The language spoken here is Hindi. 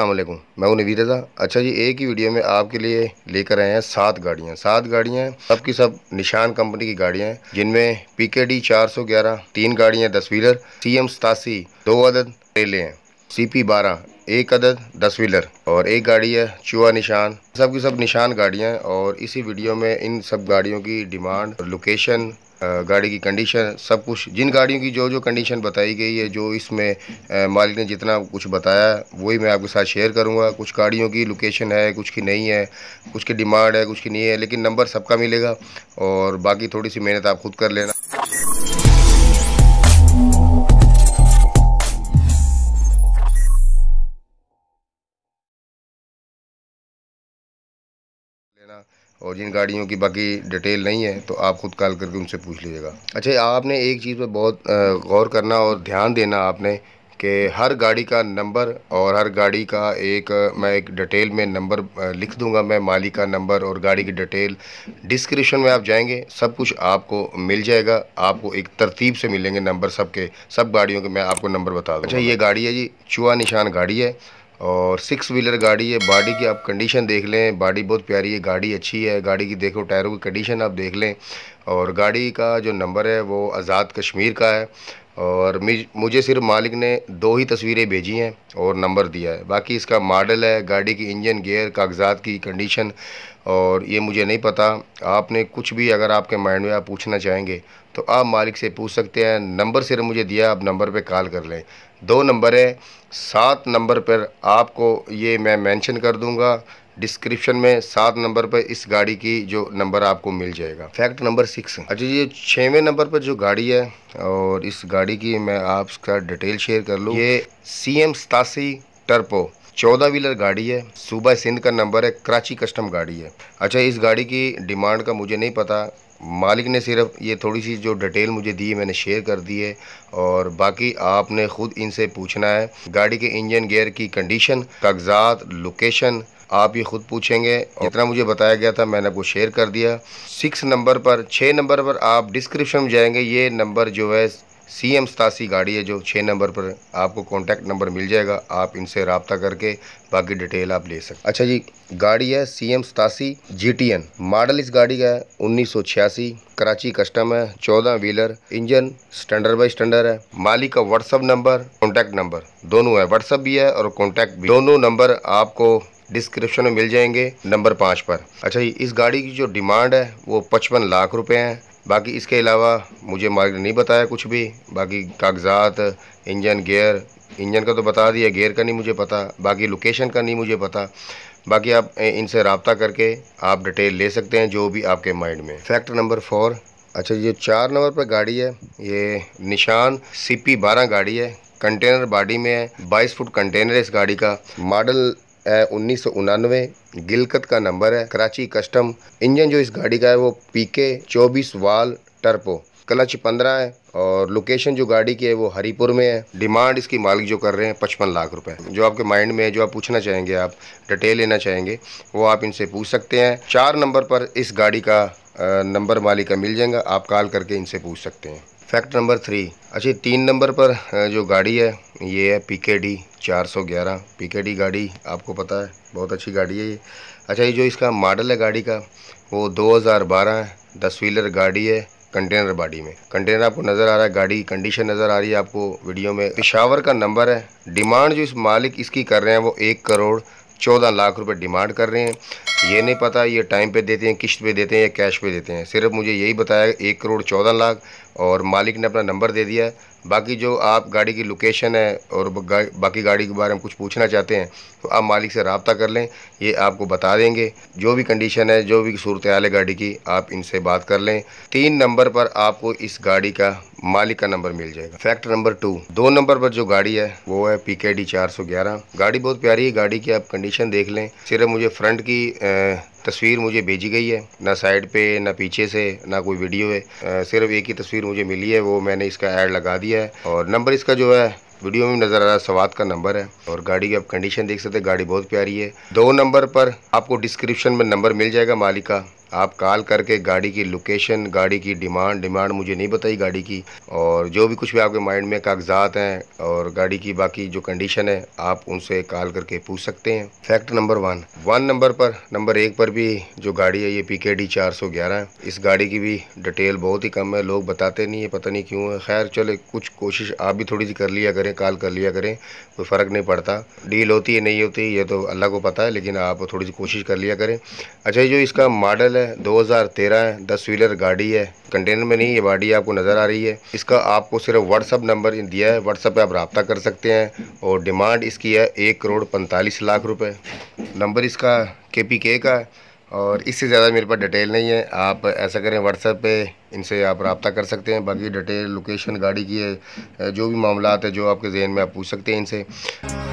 अल्लाम मैं हूं रज़ा अच्छा जी एक ही वीडियो में आपके लिए लेकर आए हैं सात गाड़ियाँ सात गाड़ियाँ सब की सब निशान कंपनी की गाड़ियाँ हैं जिनमें पी के डी चार सौ ग्यारह तीन गाड़ियाँ दस व्हीलर सी एम सतासी दो अदद ट्रेले हैं सी पी बारह एक अदद दस व्हीलर और एक गाड़ी है चुआ निशान सब की सब निशान गाड़ियाँ हैं और इसी वीडियो में इन सब गाड़ियों की डिमांड लोकेशन गाड़ी की कंडीशन सब कुछ जिन गाड़ियों की जो जो कंडीशन बताई गई है जो इसमें मालिक ने जितना कुछ बताया वही मैं आपके साथ शेयर करूंगा कुछ गाड़ियों की लोकेशन है कुछ की नहीं है कुछ की डिमांड है कुछ की नहीं है लेकिन नंबर सबका मिलेगा और बाकी थोड़ी सी मेहनत आप खुद कर लेना लेना और जिन गाड़ियों की बाकी डिटेल नहीं है तो आप खुद कॉल करके उनसे पूछ लीजिएगा अच्छा आपने एक चीज़ पर बहुत गौर करना और ध्यान देना आपने कि हर गाड़ी का नंबर और हर गाड़ी का एक मैं एक डिटेल में नंबर लिख दूंगा मैं मालिक का नंबर और गाड़ी की डिटेल डिस्क्रिप्शन में आप जाएंगे सब कुछ आपको मिल जाएगा आपको एक तरतीब से मिलेंगे नंबर सबके सब गाड़ियों के मैं आपको नंबर बता दूँ अच्छा ये गाड़ी है जी चुआ निशान गाड़ी है और सिक्स व्हीलर गाड़ी है बॉडी की आप कंडीशन देख लें बॉडी बहुत प्यारी है गाड़ी अच्छी है गाड़ी की देखो टायरों की कंडीशन आप देख लें और गाड़ी का जो नंबर है वो आज़ाद कश्मीर का है और मुझे सिर्फ मालिक ने दो ही तस्वीरें भेजी हैं और नंबर दिया है बाकी इसका मॉडल है गाड़ी की इंजन गियर कागजात की कंडीशन और ये मुझे नहीं पता आपने कुछ भी अगर आपके माइंड में आप पूछना चाहेंगे तो आप मालिक से पूछ सकते हैं नंबर सिर्फ मुझे दिया आप नंबर पे कॉल कर लें दो नंबर है सात नंबर पर आपको ये मैं मैंशन कर दूँगा डिस्क्रिप्शन में सात नंबर पर इस गाड़ी की जो नंबर आपको मिल जाएगा फैक्ट नंबर सिक्स अच्छा ये छवे नंबर पर जो गाड़ी है और इस गाड़ी की मैं आपका डिटेल शेयर कर लूँ ये सी एम सतासी टर्पो चौदह व्हीलर गाड़ी है सुबह सिंध का नंबर है कराची कस्टम गाड़ी है अच्छा इस गाड़ी की डिमांड का मुझे नहीं पता मालिक ने सिर्फ ये थोड़ी सी जो डिटेल मुझे दी है मैंने शेयर कर दी है और बाकी आपने ख़ुद इनसे पूछना है गाड़ी के इंजन गेयर की कंडीशन कागजात लोकेशन आप ये ख़ुद पूछेंगे जितना मुझे बताया गया था मैंने आपको शेयर कर दिया सिक्स नंबर पर छः नंबर पर आप डिस्क्रिप्शन में जाएंगे ये नंबर जो है सी एम सतासी गाड़ी है जो छः नंबर पर आपको कॉन्टैक्ट नंबर मिल जाएगा आप इनसे रबता करके बाकी डिटेल आप ले सकते अच्छा जी गाड़ी है सी एम सतासी जी टी एन मॉडल इस गाड़ी का है उन्नीस सौ छियासी कराची कस्टम है चौदह wheeler engine standard by standard है मालिक का व्हाट्सअप नंबर कॉन्टैक्ट नंबर दोनों है व्हाट्सअप भी है और कॉन्टैक्ट भी दोनों नंबर आपको डिस्क्रिप्शन में मिल जाएंगे नंबर पाँच पर अच्छा जी इस गाड़ी की जो डिमांड है वो पचपन लाख रुपए है बाकी इसके अलावा मुझे मालिक ने नहीं बताया कुछ भी बाकी कागजात इंजन गियर इंजन का तो बता दिया गियर का नहीं मुझे पता बाकी लोकेशन का नहीं मुझे पता बाकी आप इनसे रबता करके आप डिटेल ले सकते हैं जो भी आपके माइंड में फैक्ट नंबर फोर अच्छा ये चार नंबर पर गाड़ी है ये निशान सी पी बारह गाड़ी है कंटेनर बॉडी में है बाईस फुट कंटेनर है इस गाड़ी का मॉडल उन्नीस सौ उनानवे गिलकत का नंबर है कराची कस्टम इंजन जो इस गाड़ी का है वो पीके चौबीस वाल टर्पो क्लच पंद्रह है और लोकेशन जो गाड़ी की है वो हरीपुर में है डिमांड इसकी मालिक जो कर रहे हैं पचपन लाख रुपए जो आपके माइंड में है जो आप पूछना चाहेंगे आप डिटेल लेना चाहेंगे वो आप इनसे पूछ सकते हैं चार नंबर पर इस गाड़ी का नंबर मालिक का मिल जाएगा आप कॉल करके इनसे पूछ सकते हैं फैक्ट नंबर थ्री अच्छा तीन नंबर पर जो गाड़ी है ये है पी के डी चार सौ ग्यारह पी के डी गाड़ी आपको पता है बहुत अच्छी गाड़ी है ये अच्छा ये जो इसका मॉडल है गाड़ी का वो दो हज़ार बारह है दस व्हीलर गाड़ी है कंटेनर बॉडी में कंटेनर आपको नज़र आ रहा है गाड़ी कंडीशन नज़र आ रही है आपको वीडियो में पिशावर तो का नंबर है डिमांड जो इस मालिक इसकी कर रहे हैं वो एक करोड़ चौदह लाख रुपए डिमांड कर रहे हैं ये नहीं पता ये टाइम पे देते हैं किश्त पे देते हैं या कैश पे देते हैं सिर्फ मुझे यही बताया एक करोड़ चौदह लाख और मालिक ने अपना नंबर दे दिया है बाकी जो आप गाड़ी की लोकेशन है और बाकी गाड़ी के बारे में कुछ पूछना चाहते हैं तो आप मालिक से रबता कर लें ये आपको बता देंगे जो भी कंडीशन है जो भी सूरत हाल है गाड़ी की आप इनसे बात कर लें तीन नंबर पर आपको इस गाड़ी का मालिक का नंबर मिल जाएगा फैक्ट नंबर टू दो नंबर पर जो गाड़ी है वो है पी के डी चार सौ ग्यारह गाड़ी बहुत प्यारी है गाड़ी की आप कंडीशन देख लें सिर्फ मुझे फ्रंट की तस्वीर मुझे भेजी गई है ना साइड पे ना पीछे से ना कोई वीडियो है सिर्फ एक ही तस्वीर मुझे मिली है वो मैंने इसका ऐड लगा दिया है और नंबर इसका जो है वीडियो में नज़र आ रहा है सवाद का नंबर है और गाड़ी की आप कंडीशन देख सकते हैं गाड़ी बहुत प्यारी है दो नंबर पर आपको डिस्क्रिप्शन में नंबर मिल जाएगा मालिक का आप कॉल करके गाड़ी की लोकेशन गाड़ी की डिमांड डिमांड मुझे नहीं बताई गाड़ी की और जो भी कुछ भी आपके माइंड में कागजात हैं और गाड़ी की बाकी जो कंडीशन है आप उनसे कॉल करके पूछ सकते हैं fact number one one number पर नंबर एक पर भी जो गाड़ी है ये पी के डी चार सौ ग्यारह है इस गाड़ी की भी डिटेल बहुत ही कम है लोग बताते नहीं है पता नहीं क्यों है खैर चले कुछ कोशिश आप भी थोड़ी सी कर लिया करें कॉल कर लिया करें कोई फ़र्क नहीं पड़ता डील होती है नहीं होती ये तो अल्लाह को पता है लेकिन आप थोड़ी सी कोशिश कर लिया करें अच्छा ये जो इसका मॉडल है है 2013 है दस व्हीलर गाड़ी है कंटेनर में नहीं ये गाड़ी आपको नज़र आ रही है इसका आपको सिर्फ व्हाट्सअप नंबर दिया है व्हाट्सअप पे आप रबता कर सकते हैं और डिमांड इसकी है एक करोड़ पैंतालीस लाख रुपए नंबर इसका के पी के का है और इससे ज़्यादा मेरे पास डिटेल नहीं है आप ऐसा करें व्हाट्सएप पे इनसे आप रबता कर सकते हैं बाकी डिटेल लोकेशन गाड़ी की है जो भी मामला है जो आपके जहन में आप पूछ सकते हैं इनसे